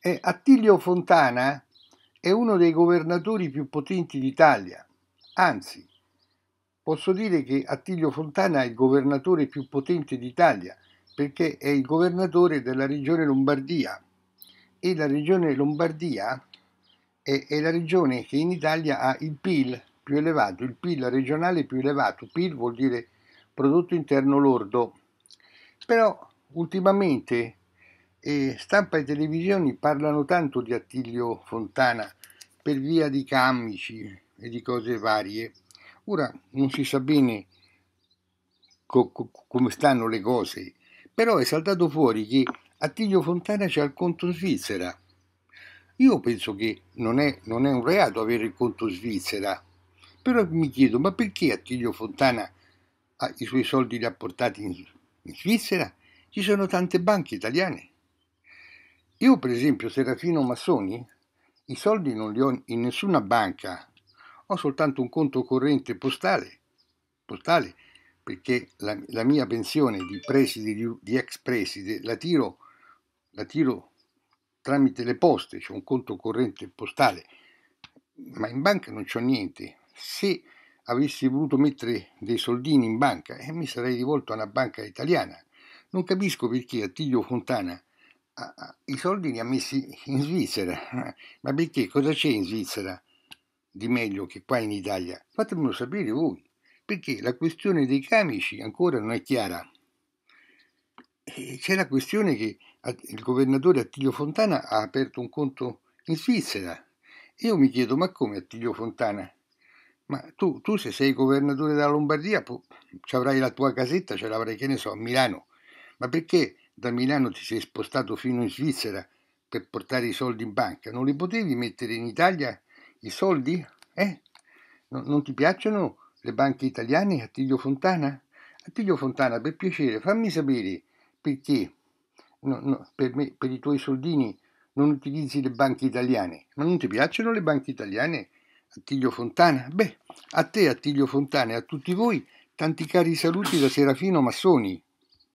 E eh, Attilio Fontana è uno dei governatori più potenti d'Italia, anzi posso dire che Attilio Fontana è il governatore più potente d'Italia perché è il governatore della regione Lombardia e la regione Lombardia è, è, la regione che in Italia ha il PIL più elevato, il PIL regionale più elevato, PIL vuol dire prodotto interno lordo, però ultimamente e stampa e televisioni parlano tanto di Attilio Fontana per via di camici e di cose varie. Ora non si sa bene co- co- come stanno le cose, però è saltato fuori che Attilio Fontana c'è il conto in Svizzera. Io penso che non è, non è un reato avere il conto in Svizzera, però mi chiedo, ma perché Attilio Fontana ha, i suoi soldi li ha portati in, in Svizzera? Ci sono tante banche italiane. Io per esempio, Serafino Massoni, i soldi non li ho in nessuna banca, ho soltanto un conto corrente postale, postale perché la, la mia pensione di preside, di, di ex preside, la tiro, la tiro tramite le poste, c'è cioè un conto corrente postale, ma in banca non c'ho niente. Se avessi voluto mettere dei soldini in banca, eh, mi sarei rivolto a una banca italiana. Non capisco perché Attilio Fontana i soldi li ha messi in Svizzera. Ma perché? Cosa c'è in Svizzera di meglio che qua in Italia? Fatemelo sapere voi, perché la questione dei camici ancora non è chiara. c'è la questione che il governatore Attilio Fontana ha aperto un conto in Svizzera. Io mi chiedo, ma come Attilio Fontana? Ma tu, tu se sei governatore della Lombardia, ci avrai la tua casetta, ce l'avrai, che ne so, a Milano. Ma perché da Milano ti sei spostato fino in Svizzera per portare i soldi in banca, non li potevi mettere in Italia i soldi? Eh? No, non ti piacciono le banche italiane Attilio Fontana? Attilio Fontana, per piacere, fammi sapere perché no, no, per, me, per i tuoi soldini non utilizzi le banche italiane. Ma non ti piacciono le banche italiane? Attilio Fontana? Beh, a te Attilio Fontana e a tutti voi tanti cari saluti da Serafino Massoni.